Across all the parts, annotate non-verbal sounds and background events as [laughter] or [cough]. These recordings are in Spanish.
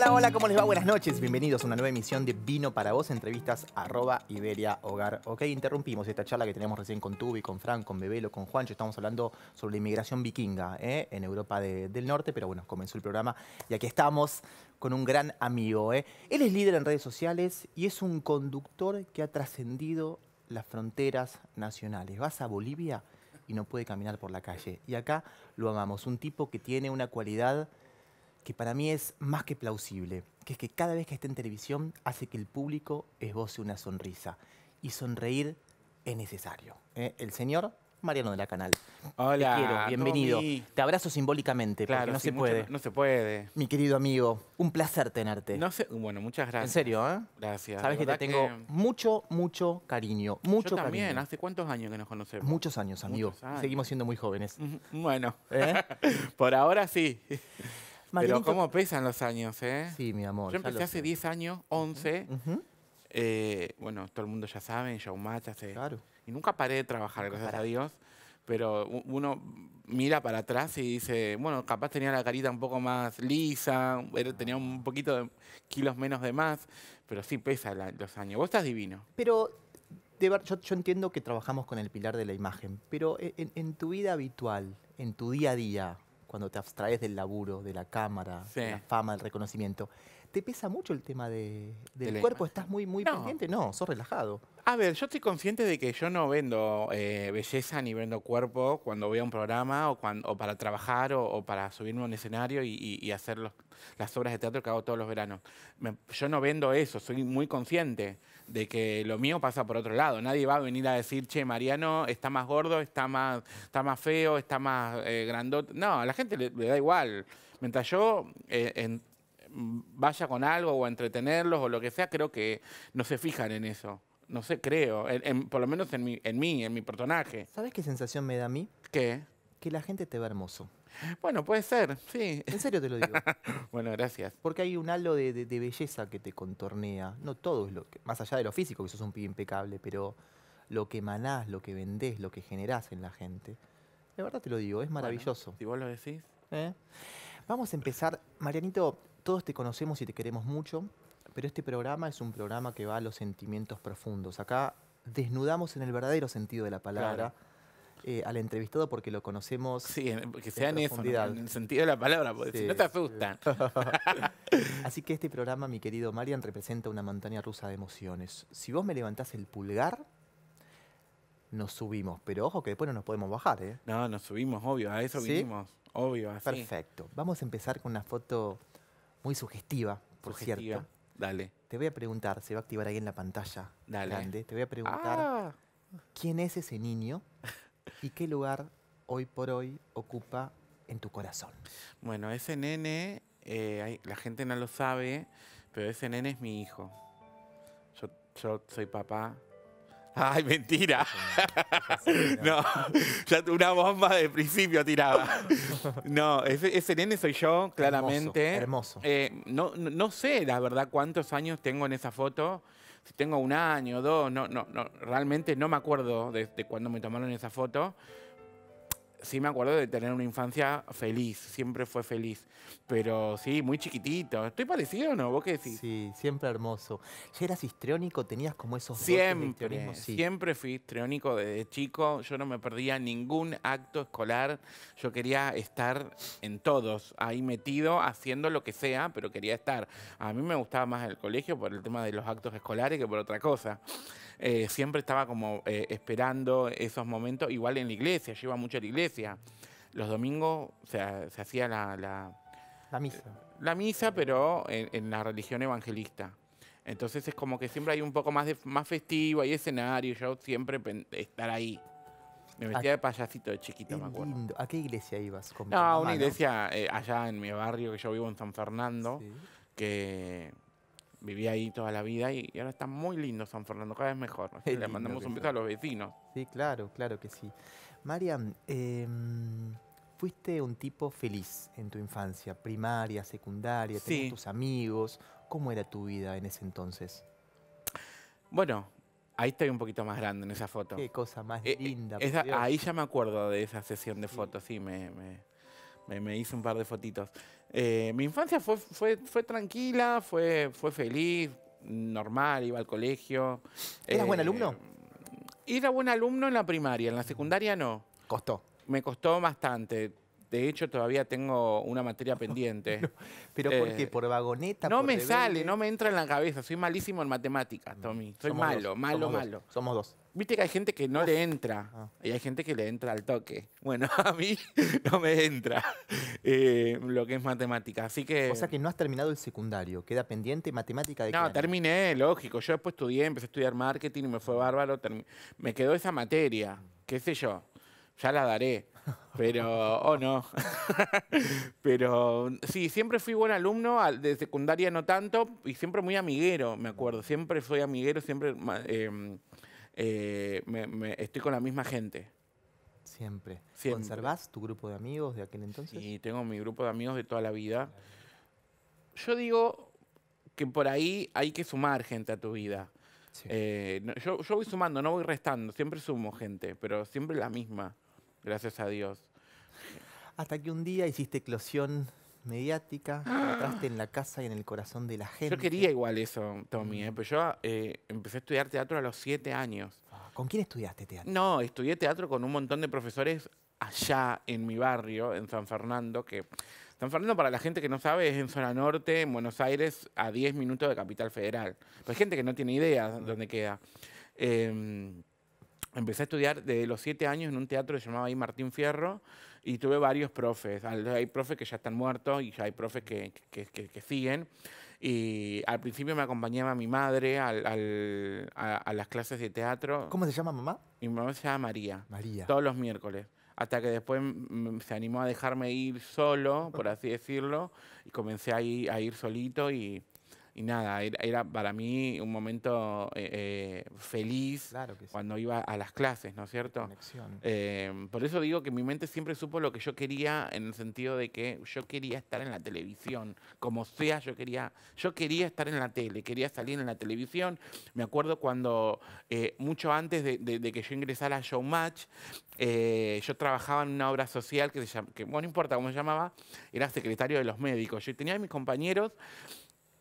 hola, hola, ¿cómo les va? Buenas noches, bienvenidos a una nueva emisión de Vino para Vos, entrevistas arroba Iberia Hogar. Ok, interrumpimos esta charla que tenemos recién con Tubi, con Frank, con Bebelo, con Juancho. Estamos hablando sobre la inmigración vikinga ¿eh? en Europa del Norte, pero bueno, comenzó el programa y aquí estamos con un gran amigo. ¿eh? Él es líder en redes sociales y es un conductor que ha trascendido las fronteras nacionales. Vas a Bolivia y no puede caminar por la calle. Y acá lo amamos, un tipo que tiene una cualidad que para mí es más que plausible, que es que cada vez que esté en televisión hace que el público esboce una sonrisa. Y sonreír es necesario. ¿eh? El señor Mariano de la Canal. Hola. Te quiero, bienvenido. Te abrazo simbólicamente, porque no se puede. no se puede. Mi querido amigo, un placer tenerte. bueno, muchas gracias. En serio, ¿eh? Gracias. Sabes que te tengo mucho, mucho cariño. Mucho Yo también, ¿hace cuántos años que nos conocemos? Muchos años, amigo. Seguimos siendo muy jóvenes. Bueno, ¿Eh? [laughs] por ahora sí. Pero cómo pesan los años, ¿eh? Sí, mi amor. Yo empecé hace 10 años, 11. Eh, bueno, todo el mundo ya sabe, Showmatch hace... Claro. Y nunca paré de trabajar, gracias a Dios. Pero uno mira para atrás y dice, bueno, capaz tenía la carita un poco más lisa, ah. tenía un poquito de kilos menos de más, pero sí pesa los años. Vos estás divino. Pero yo, yo, entiendo que trabajamos con el pilar de la imagen, pero e, en, en, tu vida habitual, en tu día a día, cuando te abstraes del laburo, de la cámara, de la fama, del reconocimiento. ¿Te pesa mucho el tema del cuerpo? ¿Estás muy, muy pendiente? No, sos relajado. A ver, yo estoy consciente de que yo no vendo eh, belleza ni vendo cuerpo cuando voy a un programa o, cuando, para trabajar o, para subirme a un escenario y, hacer las obras de teatro que hago todos los veranos. yo no vendo eso, soy muy consciente de que lo mío pasa por otro lado. Nadie va a venir a decir, che, Mariano está más gordo, está más, está más feo, está más eh, grandote. No, a la gente le, da igual. Mientras yo eh, vaya con algo o a entretenerlos o lo que sea, creo que no se fijan en eso. No sé, creo. por lo menos en, mi, en mí, en mi personaje. ¿Sabes qué sensación me da a mí? ¿Qué? que la gente te ve hermoso. Bueno, puede ser, sí. En serio te lo digo. [laughs] bueno, gracias. Porque hay un halo de, belleza que te contornea. No todo es lo que, más allá de lo físico, que sos un pibe impecable, pero lo que emanás, lo que vendés, lo que generás en la gente. De verdad te lo digo, es maravilloso. y si vos lo decís. ¿Eh? Vamos a empezar. Marianito, todos te conocemos y te queremos mucho, pero este programa es un programa que va a los sentimientos profundos. Acá desnudamos en el verdadero sentido de la palabra. Eh, al entrevistado porque lo conocemos. Sí, que sean en, en el sentido de la palabra, no te asustan. [laughs] Así que este programa, mi querido Marian, representa una montaña rusa de emociones. Si vos me levantás el pulgar, nos subimos, pero ojo que después no nos podemos bajar, ¿eh? No, nos subimos, obvio, a eso ¿Sí? vinimos, obvio, Perfecto. Vamos a empezar con una foto muy sugestiva, por sugestiva. Dale. Te voy a preguntar, se va a activar ahí en la pantalla. Dale. Te voy a preguntar, ah. ¿quién es ese niño ¿Y qué lugar hoy por hoy ocupa en tu corazón? Bueno, ese nene, eh, la gente no lo sabe, pero ese nene es mi hijo. Yo, soy papá. Ay, mentira. [laughs] no, una bomba de principio tiraba. No, ese, nene soy yo, claramente. Hermoso. Eh, no, no sé, la verdad, cuántos años tengo en esa foto si tengo un año dos, no, no, no, realmente no me acuerdo de, de cuándo me tomaron esa foto sí me acuerdo de tener una infancia feliz, siempre fue feliz, pero sí, muy chiquitito. ¿Estoy parecido o no? ¿Vos qué decís? Sí, siempre hermoso. ¿Ya eras histriónico? ¿Tenías como esos siempre, de Siempre fui histriónico desde chico, yo no me perdía ningún acto escolar, yo quería estar en todos, ahí metido, haciendo lo que sea, pero quería estar. A mí me gustaba más el colegio por el tema de los actos escolares que por otra cosa. Eh, siempre estaba como eh, esperando esos momentos, igual en la iglesia, yo iba mucho a la iglesia. Los domingos se, hacía la, la, misa. Eh, la misa, pero en, la religión evangelista. Entonces es como que siempre hay un poco más, de, más festivo, hay escenario, yo siempre estar ahí. Me metía ah, de payasito de chiquito, me acuerdo. ¿A qué iglesia ibas? Con una iglesia allá en mi barrio que yo vivo en San Fernando, que viví ahí toda la vida y, ahora está muy lindo San Fernando, cada vez mejor. Le mandamos un beso a los vecinos. Sí, claro, claro que sí. Mariam, em, fuiste un tipo feliz en tu infancia, primaria, secundaria, tenías tus amigos. ¿Cómo era tu vida en ese entonces? Bueno, ahí estoy un poquito más grande en esa foto. Qué cosa más eh, eh, linda. ahí ya me acuerdo de esa sesión de fotos, sí, me, me, me hice un par de fotitos. Eh, mi infancia fue, tranquila, fue, fue feliz, normal, iba al colegio. ¿Eras buen eh, alumno? Era buen alumno en la primaria, en la secundaria no. ¿Costó? Me costó bastante. De hecho, todavía tengo una materia pendiente. [laughs] ¿Pero por qué? Eh, ¿Por vagoneta? No me sale, no me entra en la cabeza. Soy malísimo en matemáticas, mm. Tommy. Soy malo, malo, malo. Somos dos. Viste que hay gente que no le entra ah. y hay gente que le entra al toque. Bueno, [laughs] a mí no me entra eh, lo que es matemática, así que... O sea que no has terminado el secundario, queda pendiente matemática de... No, terminé, lógico. Yo después estudié, empecé a estudiar marketing y me fue bárbaro. Me quedó esa materia, qué sé yo ya la daré. Pero, oh no. [laughs] pero sí, siempre fui buen alumno, de secundaria no tanto, y siempre muy amiguero, me acuerdo. Siempre fui amiguero, siempre em, eh, me, estoy con la misma gente. Siempre. ¿Conservás tu grupo de amigos de aquel entonces? Sí, tengo mi grupo de amigos de toda la vida. Yo digo que por ahí hay que sumar gente a tu vida. Eh, yo voy sumando, no voy restando, siempre sumo gente, pero siempre la misma gracias a Dios. Hasta que un día hiciste eclosión mediática, [gasps] entraste en la casa y en el corazón de la gente. Yo quería igual eso, Tommy, ¿eh? mm. pero pues yo eh, empecé a estudiar teatro a los siete años. Ah, ¿Con quién estudiaste teatro? No, estudié teatro con un montón de profesores allá en mi barrio, en San Fernando, que San Fernando, para la gente que no sabe, es en zona norte, en Buenos Aires, a 10 minutos de Capital Federal. Pues hay gente que no tiene idea dónde queda. Em, Empecé a estudiar desde los siete años en un teatro que se llamaba ahí Martín Fierro y tuve varios profes. Hay profes que ya están muertos y hay profes que, que, siguen. Y al principio me acompañaba mi madre a, las clases de teatro. ¿Cómo se llama mamá? Mi mamá se llama María. María. Todos los miércoles. Hasta que después se animó a dejarme ir solo, por [laughs] así decirlo, y comencé a ir solito y y nada, era, para mí un momento eh, eh, feliz cuando iba a las clases, ¿no es cierto? Eh, por eso digo que mi mente siempre supo lo que yo quería en el sentido de que yo quería estar en la televisión, como sea, yo quería, yo quería estar en la tele, quería salir en la televisión. Me acuerdo cuando, mucho antes de, que yo ingresara a Showmatch, yo trabajaba en una obra social que, que bueno, no importa cómo se llamaba, era secretario de los médicos. Yo tenía mis compañeros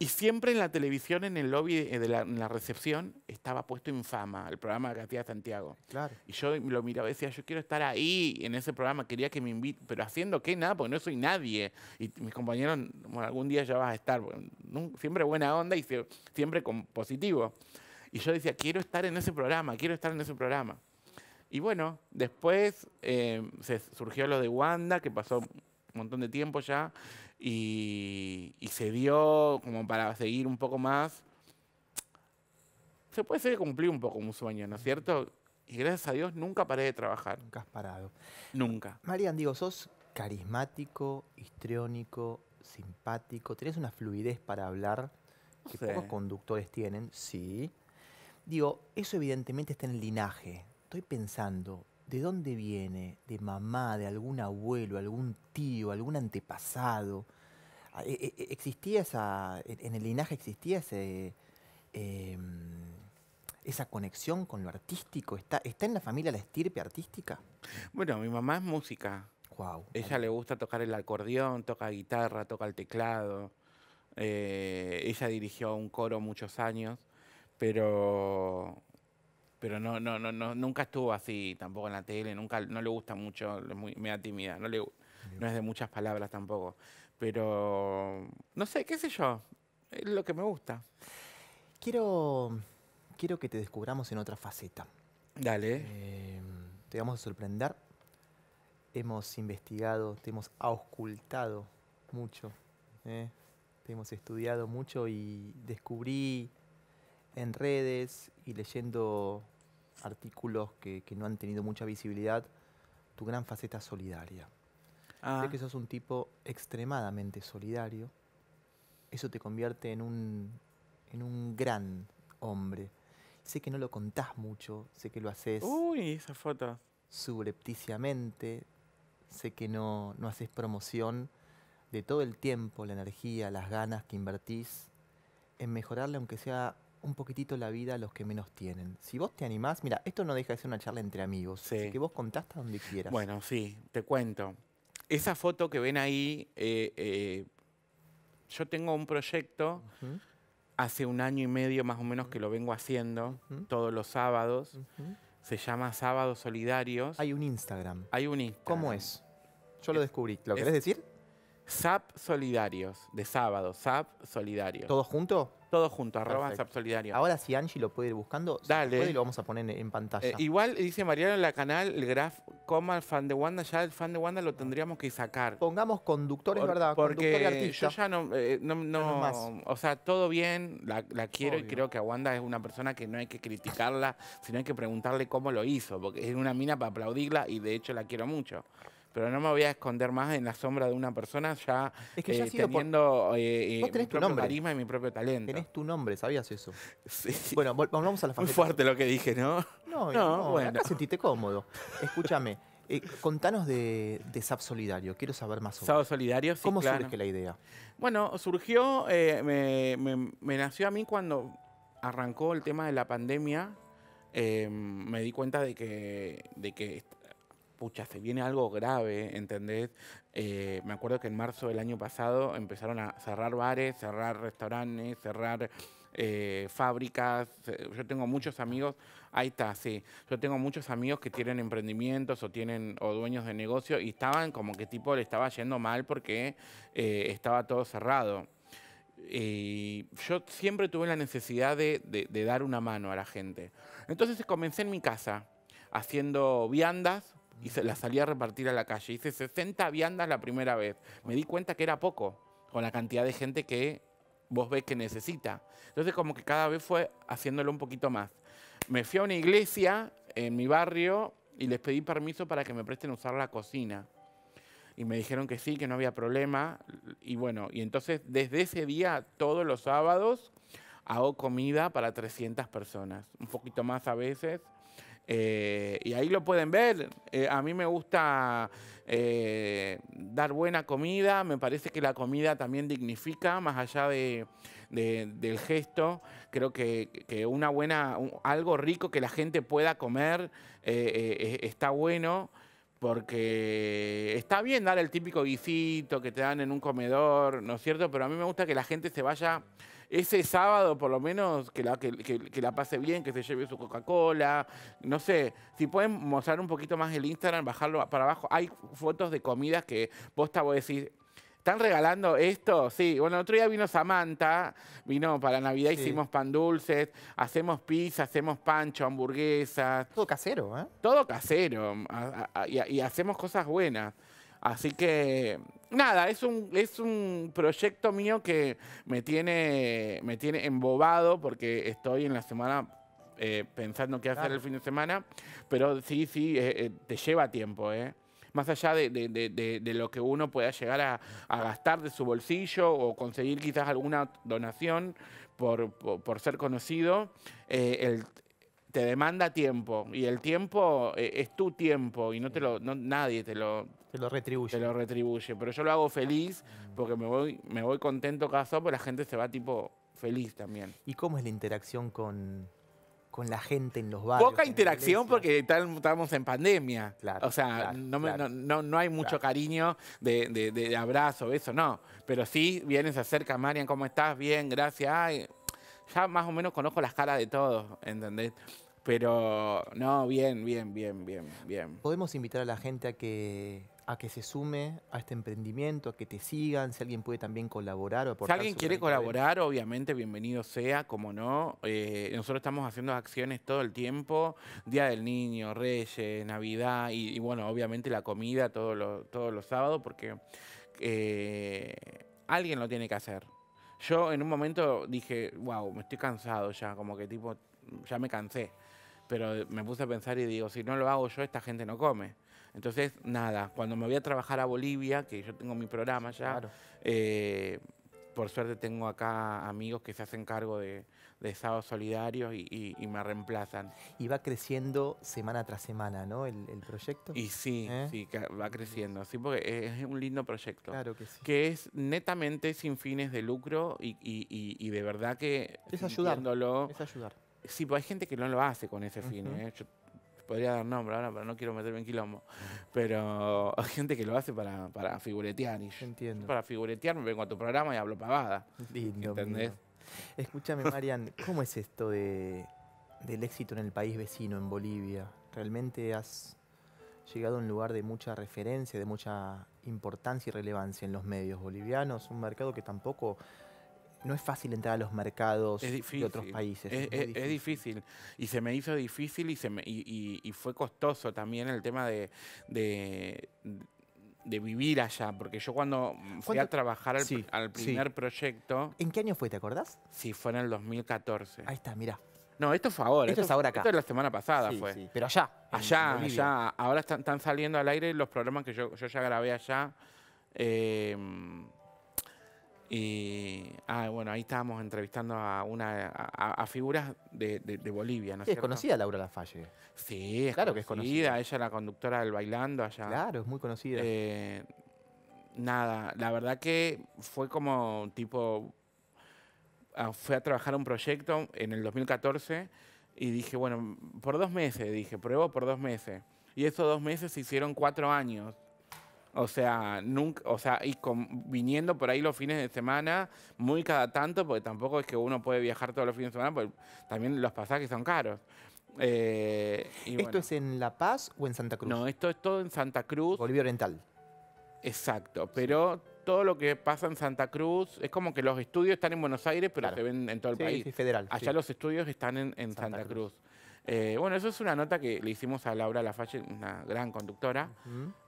y siempre en la televisión, en el lobby, de la, en la recepción, estaba puesto Infama, el programa de hacía Santiago. Claro. Y yo lo miraba y decía, yo quiero estar ahí, en ese programa, quería que me inviten, pero haciendo qué, nada, porque no soy nadie. Y mis compañeros, algún día ya vas a estar, siempre buena onda y siempre positivo. Y yo decía, quiero estar en ese programa, quiero estar en ese programa. Y bueno, después eh, se surgió lo de Wanda, que pasó montón de tiempo ya y, se dio como para seguir un poco más. Se puede ser que cumplí un poco un sueño, ¿no es cierto? Y gracias a Dios nunca paré de trabajar. Nunca has parado. Nunca. Marian, digo, sos carismático, histriónico, simpático, tenés una fluidez para hablar que pocos conductores tienen, sí. Digo, eso evidentemente está en el linaje. Estoy pensando, ¿De dónde viene? ¿De mamá, de algún abuelo, algún tío, algún antepasado? Ah, e, e, ¿Existía esa, en el linaje existía ese, em, esa conexión con lo artístico? ¿Está, ¿Está en la familia la estirpe artística? Bueno, mi mamá es música. Wow. Ella le gusta tocar el acordeón, toca guitarra, toca el teclado. Eh, ella dirigió un coro muchos años, pero pero no, no, no, nunca estuvo así tampoco en la tele, nunca, no le gusta mucho, es muy, me da tímida, no, no es de muchas palabras tampoco. Pero, no sé, qué sé yo, es lo que me gusta. Quiero, quiero que te descubramos en otra faceta. Dale. Eh, te vamos a sorprender. Hemos investigado, te hemos auscultado mucho, eh, te hemos estudiado mucho y descubrí en redes y leyendo artículos que, no han tenido mucha visibilidad, tu gran faceta solidaria. Sé ah. que sos un tipo extremadamente solidario. Eso te convierte en un, en un gran hombre. Sé que no lo contás mucho, sé que lo haces. Uy, esa foto. Subrepticiamente. Sé que no, no haces promoción de todo el tiempo, la energía, las ganas que invertís en mejorarle, aunque sea un poquitito la vida a los que menos tienen. Si vos te animás, mira, esto no deja de ser una charla entre amigos, así que vos contaste donde quieras. Bueno, sí, te cuento. Esa foto que ven ahí, eh, eh, yo tengo un proyecto hace un año y medio más o menos que lo vengo haciendo todos los sábados. Se llama Sábados Solidarios. Hay un Instagram. Hay un Instagram. ¿Cómo es? Yo lo descubrí. ¿Lo querés decir? Sap Solidarios, de sábado, Sap Solidarios. ¿Todo junto? Todo junto, arroba Perfecto. Solidarios. Ahora si Angie lo puede ir buscando, Dale. lo vamos a poner en pantalla. Eh, igual dice Mariano en la canal, el graf, coma, el fan de Wanda, ya el fan de Wanda lo tendríamos que sacar. Pongamos conductores, ¿verdad? Porque Conductor y artista. yo ya no, eh, o sea, todo bien, la, quiero y creo que a Wanda es una persona que no hay que criticarla, sino hay que preguntarle cómo lo hizo, porque es una mina para aplaudirla y de hecho la quiero mucho pero no me voy a esconder más en la sombra de una persona ya, que eh, teniendo eh, eh, mi propio carisma y mi propio talento. Tenés tu nombre, ¿sabías eso? [laughs] Bueno, volvamos a la familia. Muy fuerte lo que dije, ¿no? No, bueno. Acá sentiste cómodo. Escúchame. contanos de, de SAP Solidario, quiero saber más sobre SAP Solidario, sí, ¿Cómo claro. surge la idea? Bueno, surgió, me, nació a mí cuando arrancó el tema de la pandemia, me di cuenta de que, de que pucha, se viene algo grave, ¿entendés? Eh, me acuerdo que en marzo del año pasado empezaron a cerrar bares, cerrar restaurantes, cerrar eh, fábricas. Eh, yo tengo muchos amigos, ahí está, sí. Yo tengo muchos amigos que tienen emprendimientos o tienen o dueños de negocio y estaban como que tipo le estaba yendo mal porque estaba todo cerrado. Y yo siempre tuve la necesidad de dar una mano a la gente. Entonces comencé en mi casa haciendo viandas y la salí a repartir a la calle. Hice 60 viandas la primera vez. Me di cuenta que era poco con la cantidad de gente que vos ves que necesita. Entonces como que cada vez fue haciéndolo un poquito más. Me fui a una iglesia en mi barrio y les pedí permiso para que me presten a usar la cocina. Y me dijeron que sí, que no había problema. Y bueno, y entonces desde ese día, todos los sábados, hago comida para 300 personas. Un poquito más a veces eh, y ahí lo pueden ver. Eh, a mí me gusta eh, dar buena comida. Me parece que la comida también dignifica, más allá de, del gesto. Creo que, una buena, algo rico que la gente pueda comer está bueno. Porque está bien dar el típico guisito que te dan en un comedor, ¿no es cierto? Pero a mí me gusta que la gente se vaya ese sábado por lo menos que la, que, la pase bien, que se lleve su Coca-Cola, no sé, si pueden mostrar un poquito más el Instagram, bajarlo para abajo, hay fotos de comidas que voy a decir ¿Están regalando esto? Sí. Bueno, el otro día vino Samantha, vino para Navidad, hicimos pan dulces, hacemos pizza, hacemos pancho, hamburguesas. Todo casero, ¿eh? Todo casero. y, hacemos cosas buenas. Así que nada, es un, es un proyecto mío que me tiene, me tiene embobado porque estoy en la semana eh, pensando qué hacer el fin de semana, pero sí, sí, eh, eh, te lleva tiempo, Más allá de, lo que uno pueda llegar a, gastar de su bolsillo o conseguir quizás alguna donación por, ser conocido, te demanda tiempo y el tiempo es tu tiempo y no te lo, nadie te lo, te lo retribuye. Te lo retribuye. Pero yo lo hago feliz porque me voy, me voy contento cada sábado, pero la gente se va tipo feliz también. ¿Y cómo es la interacción con, con la gente en los barrios? Poca interacción porque estamos en pandemia. Claro, o sea, no, hay mucho cariño de, abrazo, eso no. Pero sí, vienes, acerca Marian, ¿cómo estás? Bien, gracias. ya más o menos conozco las caras de todos, ¿entendés? Pero no, bien, bien, bien, bien, bien. Podemos invitar a la gente a que a que se sume a este emprendimiento, a que te sigan, si alguien puede también colaborar o Si alguien quiere colaborar, obviamente, bienvenido sea, como no. Eh, nosotros estamos haciendo acciones todo el tiempo, Día del Niño, Reyes, Navidad y, bueno, obviamente la comida todos los, todos los sábados porque eh, alguien lo tiene que hacer. Yo en un momento dije, wow, me estoy cansado ya, como que tipo, ya me cansé. Pero me puse a pensar y digo, si no lo hago yo, esta gente no come. Entonces, nada, cuando me voy a trabajar a Bolivia, que yo tengo mi programa ya, eh, por suerte tengo acá amigos que se hacen cargo de, Estados solidarios y, me reemplazan. Y va creciendo semana tras semana, ¿no? El, proyecto. Y sí, ¿Eh? sí, va creciendo, sí, porque es un lindo proyecto. Claro que sí. Que es netamente sin fines de lucro y, de verdad que... Es ayudar, es ayudar. Sí, pues hay gente que no lo hace con ese fin. ¿eh? podría dar nombre ahora, pero no quiero meterme en quilombo. Pero hay gente que lo hace para, para figuretear. Y yo, Entiendo. Para figuretear me vengo a tu programa y hablo pavada. Lindo, ¿Entendés? Escúchame, Marian, ¿cómo es esto del éxito en el país vecino, en Bolivia? ¿Realmente has llegado a un lugar de mucha referencia, de mucha importancia y relevancia en los medios bolivianos? Un mercado que tampoco no es fácil entrar a los mercados de otros países. Es, difícil. Y se me hizo difícil y, se me, fue costoso también el tema de, de, vivir allá. Porque yo cuando fui a trabajar al, primer proyecto... ¿En qué año fue, te acordás? Sí, fue en el 2014. Ahí está, mira. No, esto fue ahora. Esto, es ahora acá. Esto es la semana pasada fue. Pero allá. Allá, allá. Ahora están, saliendo al aire los programas que yo, ya grabé allá. Eh, y ah, bueno, ahí estábamos entrevistando a una figuras de, Bolivia, ¿no es conocida Laura Lafalle. Sí, es claro que es conocida. Ella la conductora del bailando allá. Claro, es muy conocida. Eh, nada, la verdad que fue como tipo ah, fue a trabajar un proyecto en el 2014 y dije, bueno, por dos meses, dije, pruebo por dos meses. Y esos dos meses se hicieron cuatro años. O sea, nunca, o sea, y viniendo por ahí los fines de semana, muy cada tanto, porque tampoco es que uno puede viajar todos los fines de semana, porque también los pasajes son caros. Eh, ¿Esto es en La Paz o en Santa Cruz? No, esto es todo en Santa Cruz. Bolivia Oriental. Exacto, pero todo lo que pasa en Santa Cruz es como que los estudios están en Buenos Aires, pero se ven en todo el país. Sí, federal. Allá los estudios están en, Santa, Cruz. Eh, bueno, eso es una nota que le hicimos a Laura Lafache, una gran conductora,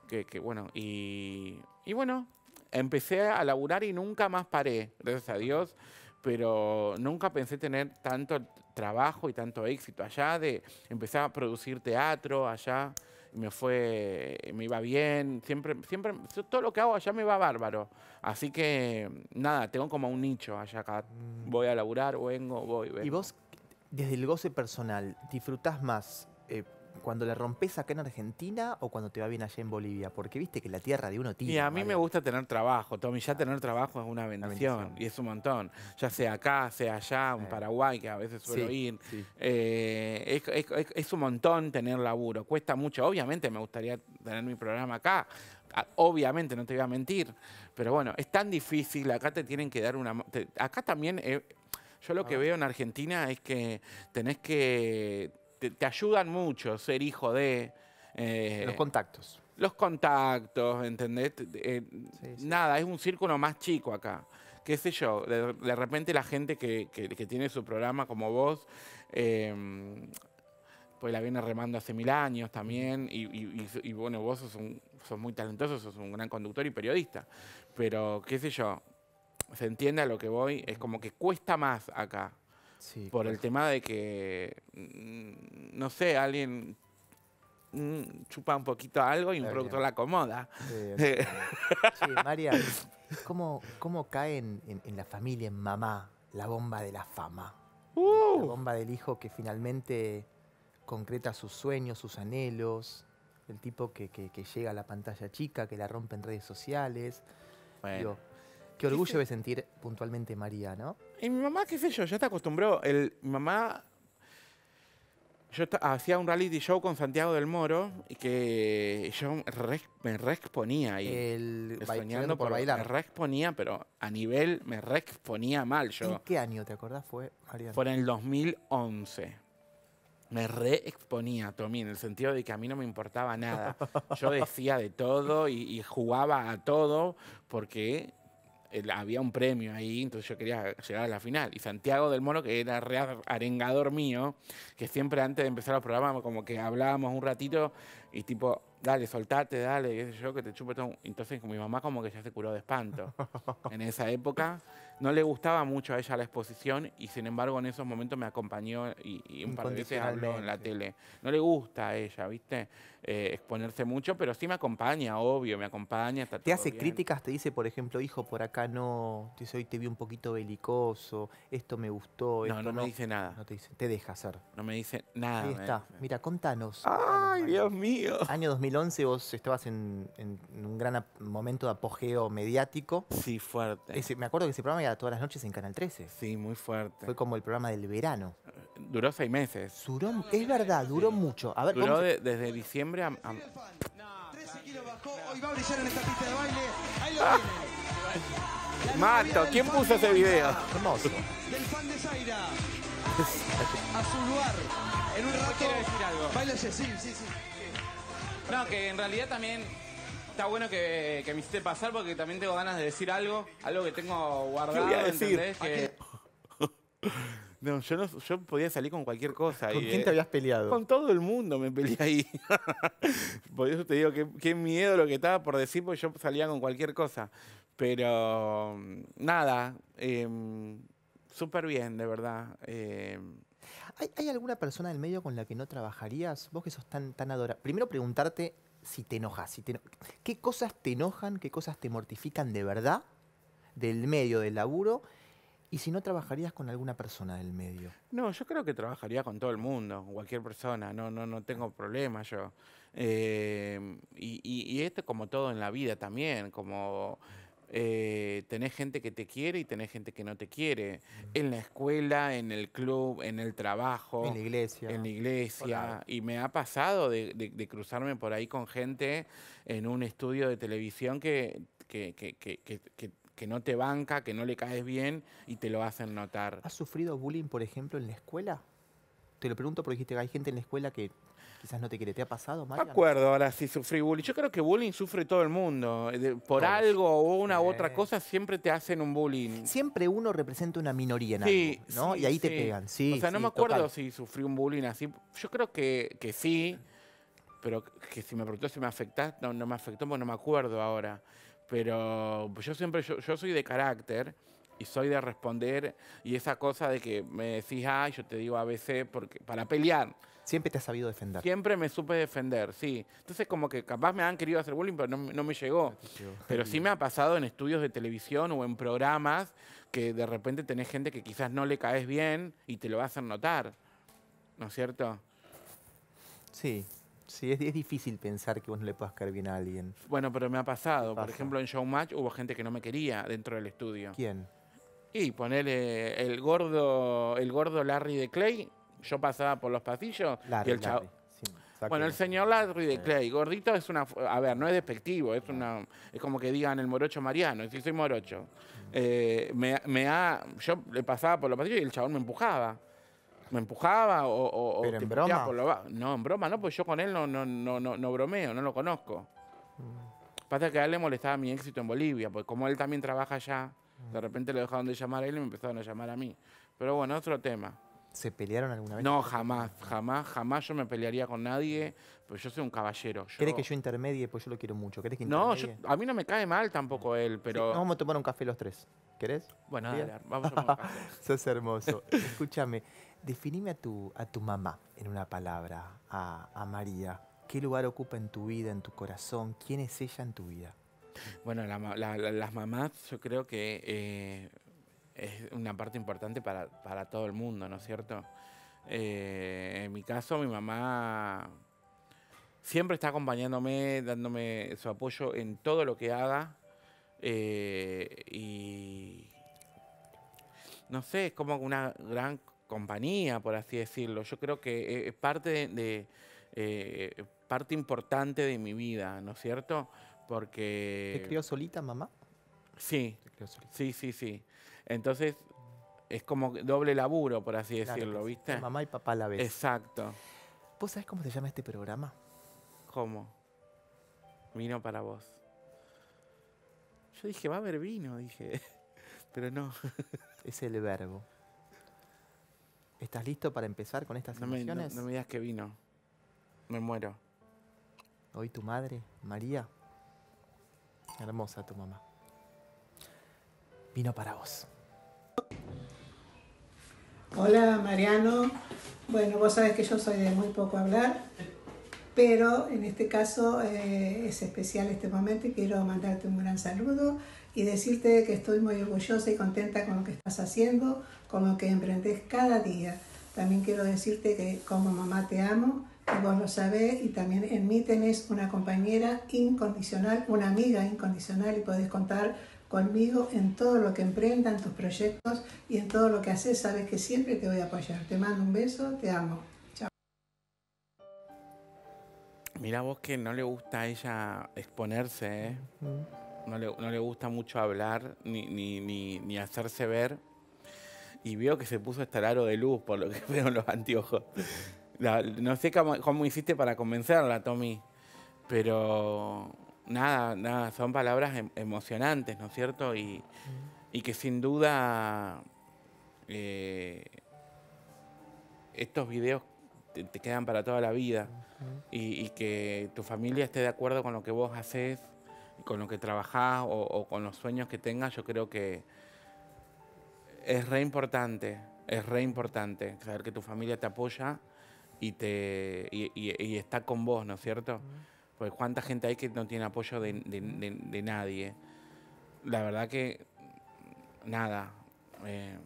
que, bueno, y, bueno, empecé a laburar y nunca más paré, gracias a Dios, pero nunca pensé tener tanto trabajo y tanto éxito allá, de empezar a producir teatro allá, me fue, me iba bien, siempre, siempre, todo lo que hago allá me va bárbaro. Así que nada, tengo como un nicho allá acá. Mm. Voy a laburar, vengo, voy, vengo. ¿Y vos desde el goce personal, ¿disfrutás más eh, cuando la rompes acá en Argentina o cuando te va bien allá en Bolivia? Porque viste que la tierra de uno tiene. Y a mí me gusta tener trabajo, Tommy. Ya tener trabajo es una bendición, y es un montón. Ya sea acá, sea allá, en Paraguay, que a veces suelo ir. Eh, es, un montón tener laburo. Cuesta mucho. Obviamente me gustaría tener mi programa acá, obviamente, no te voy a mentir, pero bueno, es tan difícil, acá te tienen que dar una... acá también, eh, yo lo que veo en Argentina es que tenés que. Te, ayudan mucho ser hijo de. Eh, los contactos. Los contactos, ¿entendés? Eh, nada, es un círculo más chico acá. Qué sé yo, de, repente la gente que, tiene su programa como vos. Em, pues la viene remando hace mil años también, y, bueno, vos sos, un, sos muy talentoso, sos un gran conductor y periodista, pero qué sé yo, se entiende a lo que voy, es como que cuesta más acá. Sí, por el tema de que, mm, no sé, alguien mm, chupa un poquito algo y un producto la acomoda. Sí, [laughs] María, ¿cómo, cae en, la familia, en mamá, la bomba de la fama? Uh. La bomba del hijo que finalmente concreta sus sueños, sus anhelos, el tipo que, llega a la pantalla chica, que la rompe en redes sociales. Bueno. Qué orgullo de sentir puntualmente María, ¿no? Y mi mamá, qué sé yo, ya te acostumbró. El, mi mamá yo hacía un reality show con Santiago del Moro y que yo me reexponía ahí. El soñando por, bailar. Me reexponía, pero a nivel me reexponía mal yo. ¿En qué año te acordás fue, María? Fue en el 2011. Me reexponía, Tommy, en el sentido de que a mí no me importaba nada. [laughs] Yo decía de todo y jugaba a todo porque había un premio ahí, entonces yo quería llegar a la final. Y Santiago del Moro, que era re arengador mío, que siempre antes de empezar los programas, como que hablábamos un ratito y tipo, dale, soltate, dale, yo, que te chupo todo. Entonces mi mamá como que ya se curó de espanto [laughs] en esa época no le gustaba mucho a ella la exposición y sin embargo en esos momentos me acompañó y, un par de veces habló en la tele. No le gusta a ella, ¿viste? Eh, exponerse mucho, pero sí me acompaña, obvio, me acompaña. ¿Te hace críticas? Te dice, por ejemplo, hijo, por acá no, te hoy te vi un poquito belicoso, esto me gustó. Esto no, no, me dice nada. No te dice, te deja hacer. No me dice nada. Ahí está, mira, contanos. ¡Ay, Dios mío! Año 2011 vos estabas en, un gran momento de apogeo mediático. Sí, fuerte. me acuerdo que ese programa era todas las noches en Canal 13. Sí, muy fuerte. Fue como el programa del verano. Duró seis meses. Duró, es verdad, duró mucho. duró desde diciembre a... 13 bajó, hoy va a brillar pista de baile. Ahí lo ah, Mato, ¿quién puso ese video? Hermoso. Del fan de Zaira. a su lugar. En un rato. quiero decir algo. Baila sí, sí, sí. No, que en realidad también Está bueno que, me hiciste pasar porque también tengo ganas de decir algo, algo que tengo guardado, No, yo podía salir con cualquier cosa. ¿Con quién eh. te habías peleado? Con todo el mundo me peleé ahí. [laughs] por eso te digo que qué miedo lo que estaba por decir, porque yo salía con cualquier cosa. Pero mm, nada, em, súper bien, de verdad. Em. ¿Hay, alguna persona del medio con la que no trabajarías? Vos que sos tan, tan adorable. Primero preguntarte si te enojas, si te qué cosas te enojan, qué cosas te mortifican de verdad del medio, del laburo, y si no trabajarías con alguna persona del medio. No, yo creo que trabajaría con todo el mundo, cualquier persona, no, no, no tengo problema yo. Eh, y, y, y esto como todo en la vida también, como eh, tenés gente que te quiere y tenés gente que no te quiere. En la escuela, en el club, en el trabajo. En la iglesia. En la iglesia. Y me ha pasado de, cruzarme por ahí con gente en un estudio de televisión que, que, que no te banca, que no le caes bien y te lo hacen notar. ¿Has sufrido bullying, por ejemplo, en la escuela? te lo pregunto porque dijiste que hay gente en la escuela que quizás no te quiere. ¿Te ha pasado, María? Me acuerdo, ahora si sufrí bullying. Yo creo que bullying sufre todo el mundo. Eh, por algo o una u otra cosa siempre te hacen un bullying. Siempre uno representa una minoría en algo, ¿no? y ahí te pegan, sí. O sea, no me acuerdo si sufrí un bullying así. Yo creo que, sí, pero que si me preguntó si me afectó, no, no me afectó pues no me acuerdo ahora. Pero yo siempre, yo soy de carácter y soy de responder y esa cosa de que me decís Ah yo te digo ABC porque, para pelear. Siempre te has sabido defender. Siempre me supe defender, sí. Entonces como que capaz me han querido hacer bullying, pero no, me llegó. Pero sí me ha pasado en estudios de televisión o en programas que de repente tenés gente que quizás no le caes bien y te lo vas a hacer notar. ¿No es cierto? Sí, Sí, es, es, difícil pensar que vos no le puedas caer bien a alguien. Bueno, pero me ha pasado. Por ejemplo, en Showmatch hubo gente que no me quería dentro del estudio. ¿Quién? Y ponerle el gordo, el gordo Larry de Clay, yo pasaba por los pasillos Larry, y el bueno, el señor Larry de Clay, gordito es una. A ver, no es despectivo, es una es como que digan el morocho mariano, si soy morocho. Mm. Eh, me, ha, yo le pasaba por los pasillos y el chabón me empujaba me empujaba o, en broma. no, en broma no, pues yo con él no, no, no, no, bromeo, no lo conozco. Mm. Pasa que a él le molestaba mi éxito en Bolivia, pues como él también trabaja allá, de mm. repente le dejaron de llamar a él y me empezaron a llamar a mí. Pero bueno, otro tema. ¿Se pelearon alguna vez? No, jamás, jamás, jamás yo me pelearía con nadie, pues yo soy un caballero. ¿Quieres que yo intermedie? Pues yo lo quiero mucho. ¿Quieres que intermedie? No, a mí no me cae mal tampoco él, pero... vamos a tomar un café los tres. ¿Querés? Bueno, dale, vamos a tomar [laughs] Sos hermoso. Escúchame, definime a tu, a tu mamá en una palabra, a, a María. ¿Qué lugar ocupa en tu vida, en tu corazón? ¿Quién es ella en tu vida? Bueno, las mamás yo creo que eh, es una parte importante para, todo el mundo, ¿no es cierto? Eh, en mi caso, mi mamá siempre está acompañándome, dándome su apoyo en todo lo que haga. Eh, y no sé, es como una gran compañía, por así decirlo. Yo creo que es parte parte importante de mi vida, ¿no es cierto? Porque... ¿Te crió solita, mamá? Sí. Sí, sí, sí. Entonces, es como doble laburo, por así decirlo, ¿viste? Mamá y papá a la vez. Exacto. ¿Vos sabés cómo se llama este programa? ¿Cómo? Vino para vos. Yo dije, va a haber vino, dije. [laughs] Pero no. [laughs] Es el verbo. ¿Estás listo para empezar con estas no no me digas que vino. Me muero. Hoy tu madre, María, Hermosa tu mamá. Vino para vos. Hola Mariano. Bueno, vos sabés que yo soy de muy poco hablar, pero en este caso eh, es especial este momento y quiero mandarte un gran saludo y decirte que estoy muy orgullosa y contenta con lo que estás haciendo, con lo que emprendes cada día. También quiero decirte que como mamá te amo vos lo sabés, y también en mí tenés una compañera incondicional, una amiga incondicional y podés contar conmigo en todo lo que emprendan tus proyectos y en todo lo que haces, sabes que siempre te voy a apoyar. Te mando un beso, te amo. Chao. Mira vos que no le gusta a ella exponerse, ¿eh? no, le, gusta mucho hablar ni, ni, hacerse ver. Y veo que se puso hasta el aro de luz, por lo que [laughs] veo en los anteojos no sé cómo, hiciste para convencerla, Tommy, pero nada, nada, son palabras em, emocionantes, ¿no es cierto? Y, y que sin duda eh, estos videos te, quedan para toda la vida y, que tu familia esté de acuerdo con lo que vos haces, con lo que trabajás o, o con los sueños que tengas, yo creo que es re importante, es re importante saber que tu familia te apoya y, te, y, está con vos, ¿no es cierto? pues cuánta gente hay que no tiene apoyo de, nadie. La verdad que, nada, eh,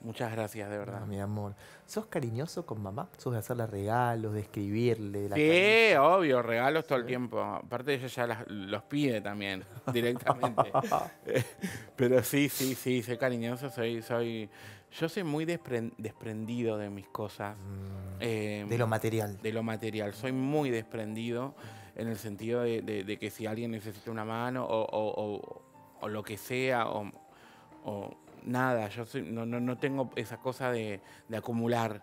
muchas gracias, de verdad. mi amor, ¿sos cariñoso con mamá? ¿Sos de hacerle regalos, de escribirle? La sí, obvio, regalos todo el tiempo. Aparte ella ya los pide también, [laughs] directamente. [laughs] [laughs] Pero sí, sí, sí, soy cariñoso, soy... soy yo soy muy desprendido de mis cosas. Mm. Eh, de lo material. De lo material. Soy muy desprendido en el sentido de, que si alguien necesita una mano o, lo que sea, o, nada, yo no, tengo esa cosa de, acumular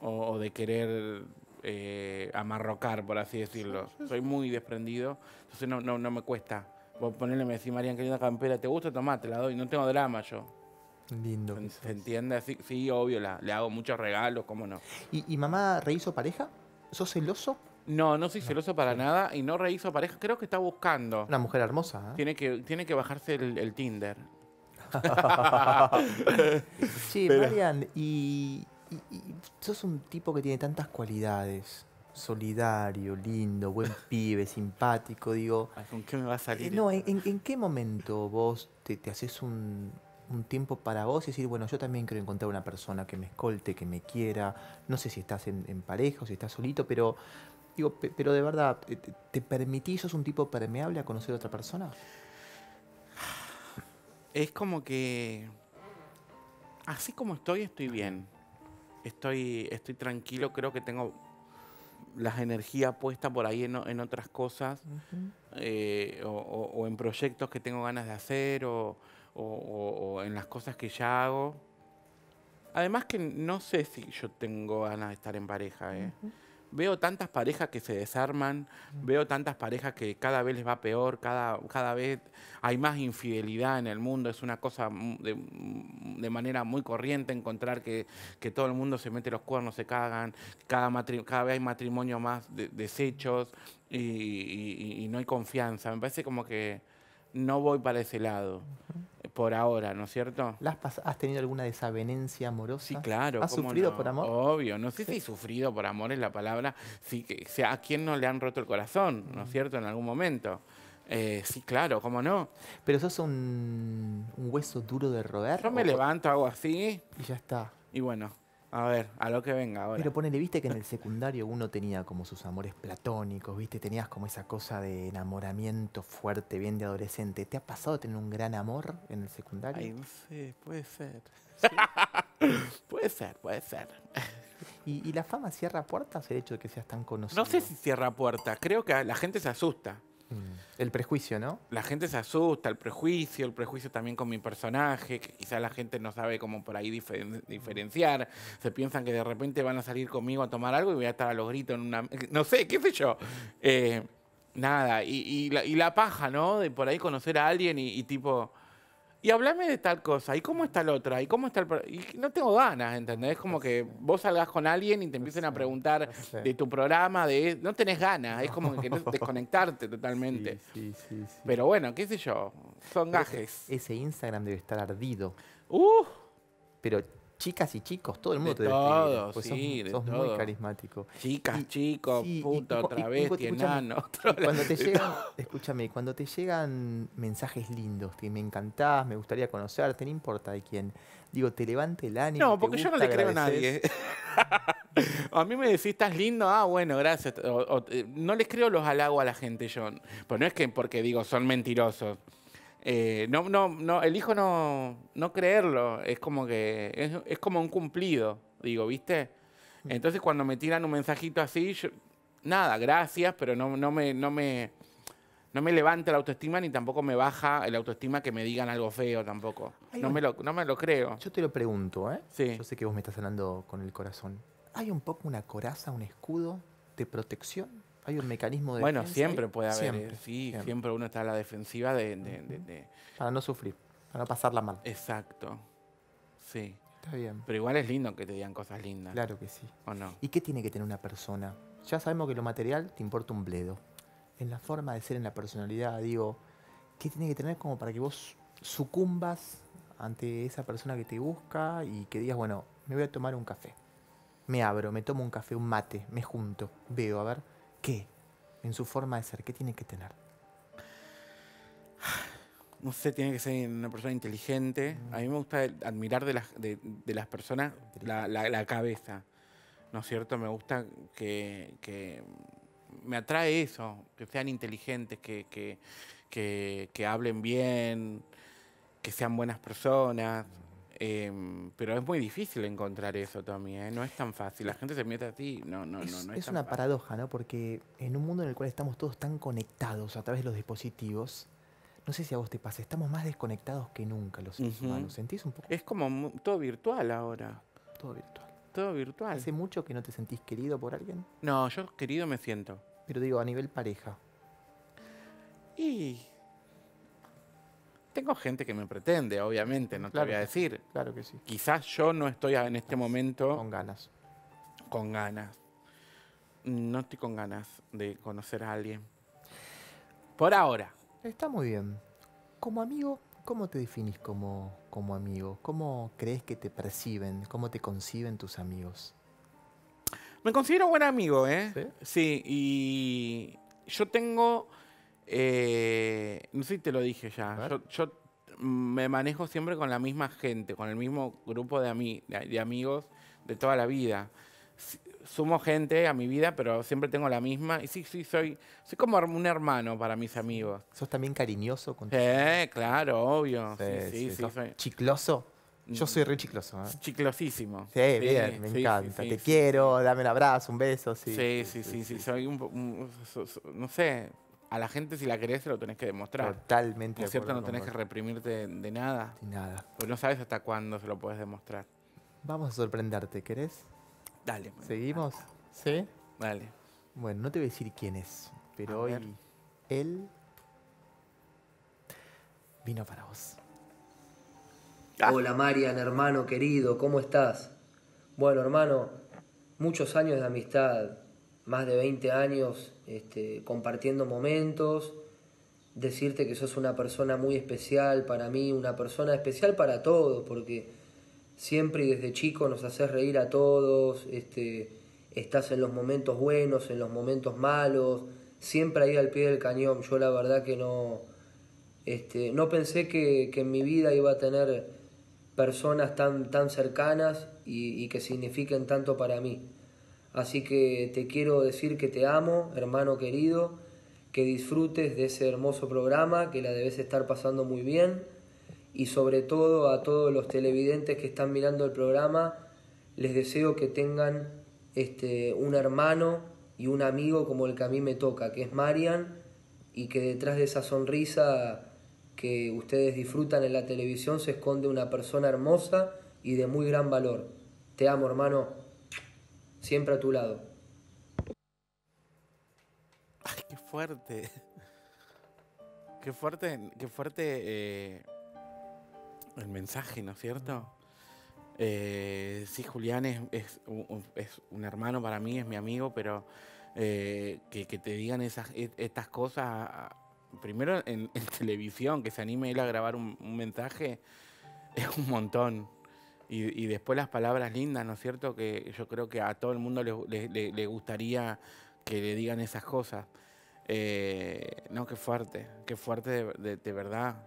o, de querer eh, amarrocar, por así decirlo. Soy muy desprendido, entonces no, me cuesta. a ponerle me decís, María querida campera, ¿te gusta? Tomá, te la doy, no tengo drama yo. Lindo. ¿Se entiende? Sí, obvio, le hago muchos regalos, cómo no. ¿Y, mamá rehizo pareja? ¿Sos celoso? No, no soy celoso para nada y no rehizo pareja. Creo que está buscando. Una mujer hermosa. ¿eh? Tiene, que, tiene que bajarse el, Tinder. sí, [laughs] Marian, y, sos un tipo que tiene tantas cualidades solidario, lindo, buen [laughs] pibe, simpático, digo. ¿Con qué me va a salir? Eh, no, ¿en, qué momento vos te, te haces un, un tiempo para vos y decir, bueno, yo también quiero encontrar una persona que me escolte, que me quiera. No sé si estás en, en pareja si estás solito, pero digo, pero de verdad, ¿te, permitís, sos un tipo permeable a conocer a otra persona? Es como que así como estoy, estoy bien. Estoy, estoy tranquilo, creo que tengo las energías puestas por ahí en, otras cosas eh, o, en proyectos que tengo ganas de hacer o, o, en las cosas que ya hago. Además que no sé si yo tengo ganas de estar en pareja. ¿eh? Veo tantas parejas que se desarman, veo tantas parejas que cada vez les va peor, cada, cada vez hay más infidelidad en el mundo, es una cosa de, manera muy corriente encontrar que, todo el mundo se mete los cuernos, se cagan, cada, cada vez hay matrimonio más de, deshechos y, no hay confianza. Me parece como que no voy para ese lado por ahora, ¿no es cierto? ¿Has tenido alguna desavenencia amorosa? Sí, claro. ¿Has sufrido por amor? Obvio, no sé si sufrido por amor es la palabra, sí, ¿a quién no le han roto el corazón, ¿no es mm. cierto?, en algún momento. Eh, sí, claro, cómo no. Pero sos un, un hueso duro de roer. Yo me levanto, hago así. Y ya está. Y bueno, a ver, a lo que venga ahora. Pero ponele, viste que en el secundario uno tenía como sus amores platónicos, viste, tenías como esa cosa de enamoramiento fuerte, bien de adolescente. ¿Te ha pasado tener un gran amor en el secundario? Ay, no [laughs] puede ser. puede ser, puede [laughs] ser. ¿Y, la fama cierra puertas el hecho de que seas tan conocido? No sé si cierra puertas, creo que la gente se asusta. El prejuicio, ¿no? La gente se asusta, el prejuicio, el prejuicio también con mi personaje, que quizás la gente no sabe cómo por ahí diferenciar. Se piensan que de repente van a salir conmigo a tomar algo y voy a estar a los gritos en una. No sé, qué sé yo. Eh, nada, y, la, paja, ¿no? De por ahí conocer a alguien y tipo y hablame de tal cosa, y cómo está la otra, y cómo está el... Y no tengo ganas, ¿entendés? Es Como pues que vos salgas con alguien y te pues empiecen a preguntar pues de tu programa, de... No tenés ganas, es como que querés [laughs] desconectarte totalmente. Sí, sí, sí, Pero bueno, qué sé yo, son gajes. Ese, ese Instagram debe estar ardido. ¡Uh! Pero chicas y chicos, todo el mundo te todo, pues sí, sos, muy carismático. Chicas, chicos, puta, otra vez, enano. [laughs] Cuando te llegan, escúchame, cuando te llegan mensajes lindos, que me encantás, me gustaría conocerte, no importa de quién, digo, te levante el ánimo. No, porque yo no le creo a nadie. [laughs] a mí me decís, estás lindo, ah, bueno, gracias. Eh, no les creo los halagos a la gente, yo. Pues no es que porque digo, son mentirosos. Eh, no, no, no, elijo no, creerlo. Es como que. Es, como un cumplido, digo, ¿viste? Mm. Entonces cuando me tiran un mensajito así, nada, gracias, pero no, me. No me no me levanta la autoestima ni tampoco me baja la autoestima que me digan algo feo tampoco. no, me lo, no me lo creo. Yo te lo pregunto, ¿eh? Sí. Yo sé que vos me estás hablando con el corazón. ¿Hay un poco una coraza, un escudo de protección hay un mecanismo de. Bueno, siempre puede haber. Eh, siempre, sí, siempre. uno está a la defensiva de, de, Para no sufrir, para no pasarla mal. Exacto. Sí. Está bien. Pero igual es lindo que te digan cosas lindas. Claro que sí. ¿O no? ¿Y qué tiene que tener una persona? Ya sabemos que lo material te importa un bledo. En la forma de ser, en la personalidad, digo, ¿qué tiene que tener como para que vos sucumbas ante esa persona que te busca y que digas, bueno, me voy a tomar un café? Me abro, me tomo un café, un mate, me junto, veo, a ver, qué en su forma de ser? ¿Qué tiene que tener? No sé, tiene que ser una persona inteligente. A mí me gusta admirar de las, personas la, cabeza, ¿no es cierto? Me gusta que, me atrae eso, que sean inteligentes, que, que, que hablen bien, que sean buenas personas. Em, pero es muy difícil encontrar eso también, ¿eh? no es tan fácil. La gente se mete a ti. no, no, no. Es, una paradoja, ¿no? Porque en un mundo en el cual estamos todos tan conectados a través de los dispositivos, no sé si a vos te pasa, estamos más desconectados que nunca los seres humanos. ¿Sentís un poco? Es como todo virtual ahora. Todo virtual. Todo virtual. ¿Hace mucho que no te sentís querido por alguien? No, yo querido me siento. Pero digo, a nivel pareja. Y tengo gente que me pretende, obviamente, no te voy a decir. claro que sí. Quizás yo no estoy en este momento. Con ganas. Con ganas. No estoy con ganas de conocer a alguien. Por ahora. Está muy bien. Como amigo, ¿cómo te definís como, como amigo? ¿Cómo crees que te perciben? ¿Cómo te conciben tus amigos? Me considero buen amigo, ¿eh? Sí, sí y yo tengo eh, no sé si te lo dije ya. Yo, me manejo siempre con la misma gente, con el mismo grupo de, de, amigos de toda la vida. sumo gente a mi vida, pero siempre tengo la misma. Y sí, sí, soy, soy como un hermano para mis amigos. ¿Sos también cariñoso con Eh, claro, obvio. Sí, sí, sí, ¿Chicloso? Mm. Yo soy re chicloso. ¿eh? Chiclosísimo. Sí, bien, me encanta. Te quiero, dame un abrazo, un beso. Sí, sí, sí, sí, soy un, no sé, a la gente si la querés se lo tenés que demostrar. Totalmente. cierto? No tenés que reprimirte de nada. De nada. Pues no sabes hasta cuándo se lo puedes demostrar. Vamos a sorprenderte, ¿querés? Dale. ¿Seguimos? ¿Sí? Dale. Bueno, no te voy a decir quién es, pero hoy él vino para vos. Ah. Hola Marian, hermano querido, ¿cómo estás? Bueno, hermano, muchos años de amistad, más de 20 años este, compartiendo momentos, decirte que sos una persona muy especial para mí, una persona especial para todos, porque siempre y desde chico nos haces reír a todos, este, estás en los momentos buenos, en los momentos malos, siempre ahí al pie del cañón. Yo la verdad que no, este, no pensé que, en mi vida iba a tener personas tan, tan cercanas y, y que signifiquen tanto para mí. Así que te quiero decir que te amo, hermano querido, que disfrutes de ese hermoso programa, que la debes estar pasando muy bien y sobre todo a todos los televidentes que están mirando el programa, les deseo que tengan este, un hermano y un amigo como el que a mí me toca, que es Marian, y que detrás de esa sonrisa que ustedes disfrutan en la televisión se esconde una persona hermosa y de muy gran valor. Te amo, hermano siempre a tu lado. Ay, qué fuerte. Qué fuerte, qué fuerte eh, el mensaje, ¿no es cierto? Eh, sí, Julián es, un, hermano para mí, es mi amigo, pero eh, que, te digan esas, e, estas cosas, primero en, [laughs] televisión, que se anime él a grabar un, un mensaje, es un montón y, después las palabras lindas, ¿no es cierto? Que yo creo que a todo el mundo le, gustaría que le digan esas cosas. Eh, no, qué fuerte, qué fuerte de, verdad.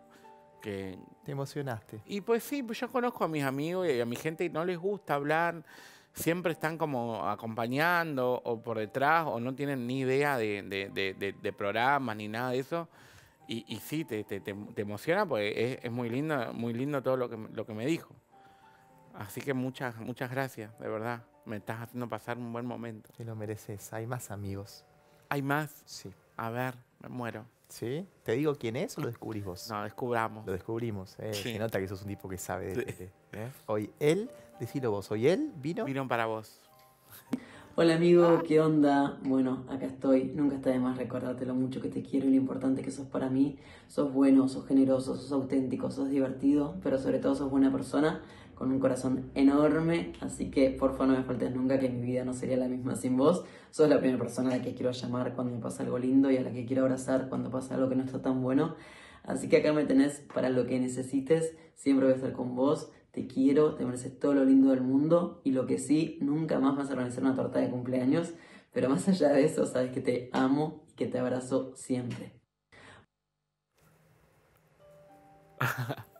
Que... Te emocionaste. Y pues sí, pues yo conozco a mis amigos y a mi gente y no les gusta hablar, siempre están como acompañando o por detrás o no tienen ni idea de, de programas ni nada de eso. Y, y sí, te, te, emociona porque es, es, muy lindo, muy lindo todo lo que, lo que me dijo. Así que muchas, muchas gracias, de verdad. Me estás haciendo pasar un buen momento. Te lo mereces. Hay más amigos. ¿Hay más? Sí. A ver, me muero. ¿Sí? ¿Te digo quién es o lo descubrís vos? No, descubramos. Lo descubrimos. Eh, nota que sos un tipo que sabe de este. [laughs] Hoy él, decilo vos, hoy él vino. Vino para vos. Hola amigo, ¿qué onda? Bueno, acá estoy. Nunca está de más recordarte lo mucho que te quiero y lo importante que sos para mí. Sos bueno, sos generoso, sos auténtico, sos divertido, pero sobre todo sos buena persona con un corazón enorme, así que por favor no me faltes nunca que mi vida no sería la misma sin vos. Sos la primera persona a la que quiero llamar cuando me pasa algo lindo y a la que quiero abrazar cuando pasa algo que no está tan bueno. Así que acá me tenés para lo que necesites, siempre voy a estar con vos, te quiero, te mereces todo lo lindo del mundo y lo que sí, nunca más vas a organizar una torta de cumpleaños, pero más allá de eso, sabes que te amo y que te abrazo siempre. [laughs]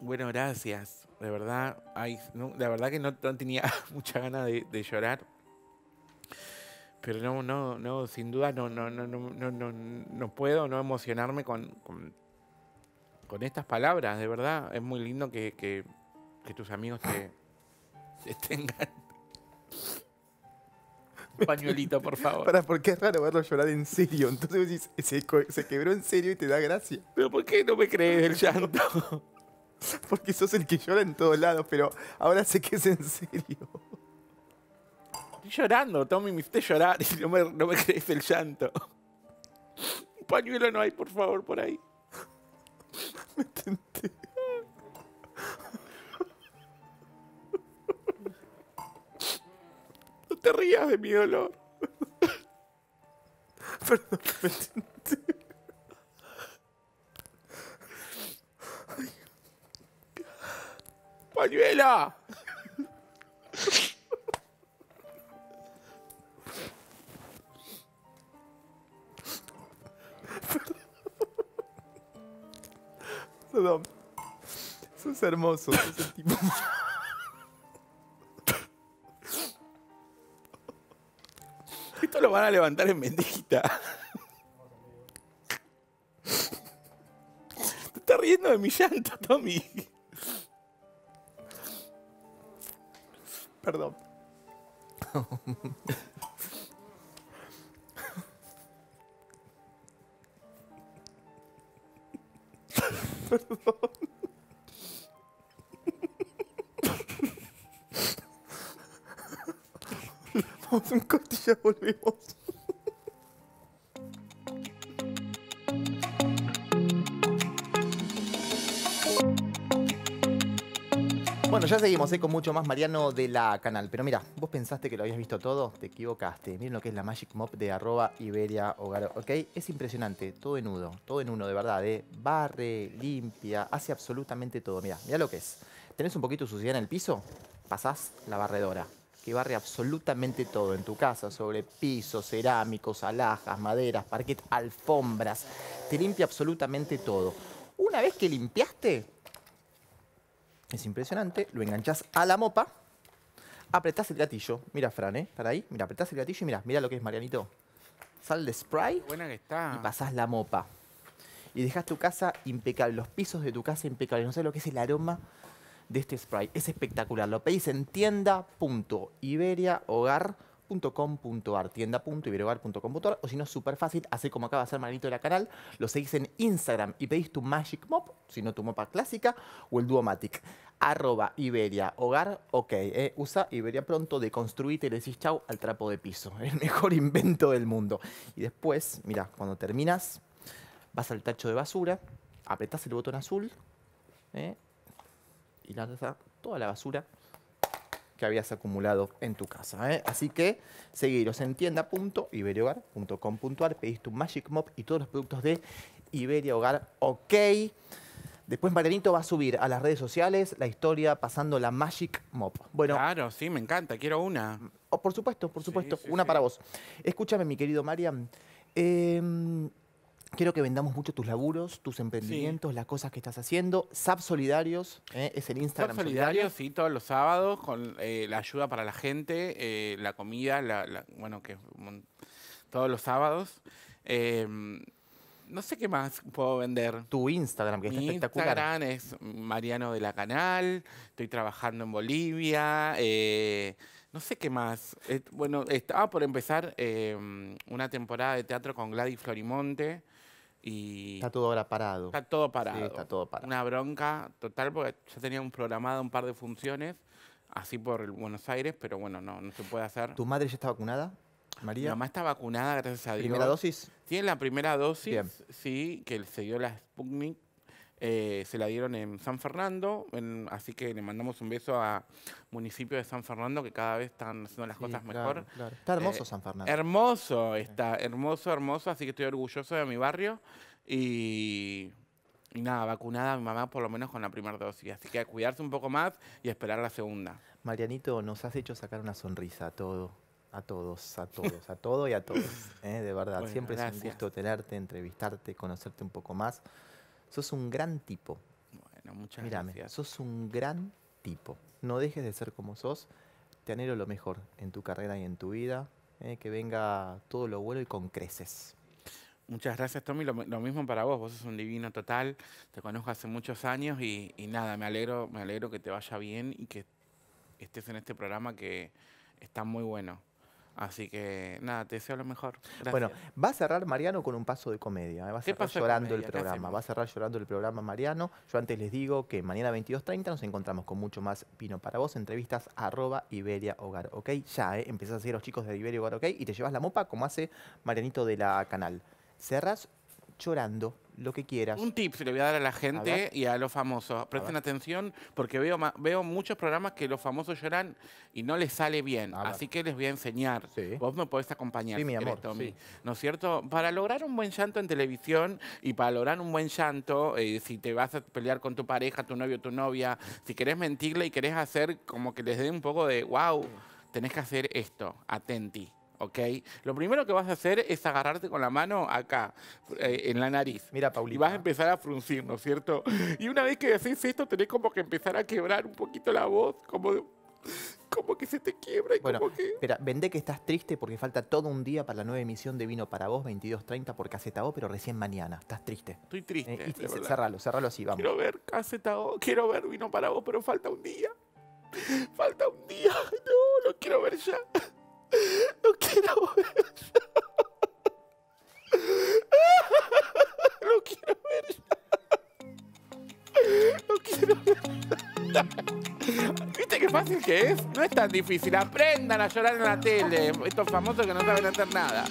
Bueno, gracias. De verdad, ay, no, la verdad que no, tenía [laughs] mucha ganas de, llorar. Pero no, no, no, sin duda no, no, no, no, no, puedo no emocionarme con, con, estas palabras, de verdad. Es muy lindo que, tus amigos te, [laughs] tengan. pañuelito, por favor. Para, qué es raro verlo llorar en serio. Entonces se, se quebró en serio y te da gracia. Pero ¿por qué no me crees el llanto? [laughs] [laughs] Porque sos el que llora en todos lados, pero ahora sé que es en serio. Estoy llorando, Tommy, me hiciste llorar y no me, no crees el llanto. Un pañuelo no hay, por favor, por ahí. Me tenté. No te rías de mi dolor. Perdón, me tenté. ¡Pañuela! Eso es hermoso, Esto lo van a levantar en bendita. Te estás riendo de mi llanto, Tommy. Perdón. Perdón. Vamos un cortillo, volvimos. ya seguimos ¿eh? con mucho más Mariano de la canal. Pero mira, vos pensaste que lo habías visto todo, te equivocaste. Miren lo que es la Magic Mop de arroba Iberia Hogar, ¿ok? Es impresionante, todo en uno, todo en uno, de verdad. Eh. Barre, limpia, hace absolutamente todo. Mira, mira lo que es. ¿Tenés un poquito de suciedad en el piso? Pasás la barredora, que barre absolutamente todo en tu casa, sobre pisos, cerámicos, alhajas, maderas, parquet, alfombras. Te limpia absolutamente todo. Una vez que limpiaste, es impresionante. Lo enganchás a la mopa. Apretás el gatillo. Mira, Fran, ¿eh? Para ahí. Mira, apretás el gatillo y mira, mira lo que es, Marianito. Sal de spray. buena que está. Y pasás la mopa. Y dejas tu casa impecable, los pisos de tu casa impecables. No sé lo que es el aroma de este spray. Es espectacular. Lo pedís en hogar .com.ar, tienda.iberobar.com.ar o si no, es súper fácil, así como acaba de ser Manito de la Canal, lo seguís en Instagram y pedís tu Magic Mop, si no tu mopa clásica, o el Duomatic, arroba Iberia, hogar, ok, eh, usa Iberia pronto, deconstruite y le decís chau al trapo de piso, [laughs] el mejor invento del mundo. Y después, mira, cuando terminas, vas al tacho de basura, apretas el botón azul, eh, y lanzas toda la basura que habías acumulado en tu casa. ¿eh? Así que seguiros en tienda.iberiogar.com.ar pedís tu Magic Mop y todos los productos de Iberia Hogar. Ok. Después Marianito va a subir a las redes sociales la historia pasando la Magic Mop. Bueno, claro, sí, me encanta, quiero una. Oh, por supuesto, por supuesto, una para vos. Escúchame, mi querido Marian. Eh, Quiero que vendamos mucho tus laburos, tus emprendimientos, las cosas que estás haciendo. SAP Solidarios ¿eh? es el Instagram. SAP Solidarios, sí, todos los sábados, con eh, la ayuda para la gente, eh, la comida, bueno, que todos los sábados. Em, no sé qué más puedo vender. Tu Instagram, que es está espectacular. Instagram es Mariano de la Canal, estoy trabajando en Bolivia. No sé qué más. bueno, estaba por empezar em, una temporada de teatro con Gladys Florimonte está todo ahora parado. Está todo parado. está todo parado. Una bronca total, porque ya tenía un programado un par de funciones, así por Buenos Aires, pero bueno, no, no se puede hacer. ¿Tu madre ya está vacunada? María. Mi mamá está vacunada, gracias a Dios. ¿Primera dosis? Tiene la primera dosis, sí, que se dio la Sputnik eh, se la dieron en San Fernando, así que le mandamos un beso a municipio de San Fernando que cada vez están haciendo las cosas mejor. Está hermoso eh, San Fernando. Hermoso, está hermoso, hermoso, así que estoy orgulloso de mi barrio y, nada, vacunada mi mamá por lo menos con la primera dosis, así que a cuidarse un poco más y esperar la segunda. Marianito, nos has hecho sacar una sonrisa a todo. A todos, a todos, a todo y a todos. [laughs] ¿eh? De verdad, siempre es un gusto tenerte, entrevistarte, conocerte un poco más. Sos un gran tipo. Bueno, muchas gracias. Sos un gran tipo. No dejes de ser como sos. Te anhelo lo mejor en tu carrera y en tu vida. Eh, que venga todo lo bueno y con creces. Muchas gracias, Tommy. Lo, mismo para vos. Vos sos un divino total. Te conozco hace muchos años y, y, nada, me alegro, me alegro que te vaya bien y que estés en este programa que está muy bueno. Así que nada, te deseo lo mejor. Bueno, va a cerrar Mariano con un paso de comedia. ¿eh? Va a cerrar llorando el programa. Va a cerrar llorando el programa Mariano. Yo antes les digo que mañana 22.30 nos encontramos con mucho más Pino para vos. Entrevistas arroba Iberia Hogar, ¿ok? Ya, ¿eh? empezás a hacer los chicos de Iberia Hogar, ¿ok? Y te llevas la mopa como hace Marianito de la canal. Cerras llorando lo que quieras. Un tip se le voy a dar a la gente y a los famosos. Presten atención porque veo, veo muchos programas que los famosos lloran y no les sale bien. Así que les voy a enseñar. Vos me podés acompañar. Sí, mi amor. ¿No es cierto? Para lograr un buen llanto en televisión y para lograr un buen llanto, eh, si te vas a pelear con tu pareja, tu novio, tu novia, si querés mentirle y querés hacer como que les dé un poco de wow, tenés que hacer esto, atenti. ¿ok? Lo primero que vas a hacer es agarrarte con la mano acá, eh, en la nariz. Mira, Paulina. Y vas a empezar a fruncir, ¿no es cierto? Y una vez que haces esto, tenés como que empezar a quebrar un poquito la voz, como como que se te quiebra y bueno, como que... que estás triste porque falta todo un día para la nueva emisión de Vino para Vos, 22.30 por Casetao, pero recién mañana. Estás triste. Estoy triste. Eh, y, cerralo, así, vamos. Quiero ver Casetao, quiero ver Vino para Vos, pero falta un día. Falta un día. [laughs] No, lo quiero ver ya. No quiero ver. No quiero ver. No quiero ver. ¿Viste qué fácil que es? No es tan difícil. Aprendan a llorar en la tele. Estos famosos que no saben hacer nada.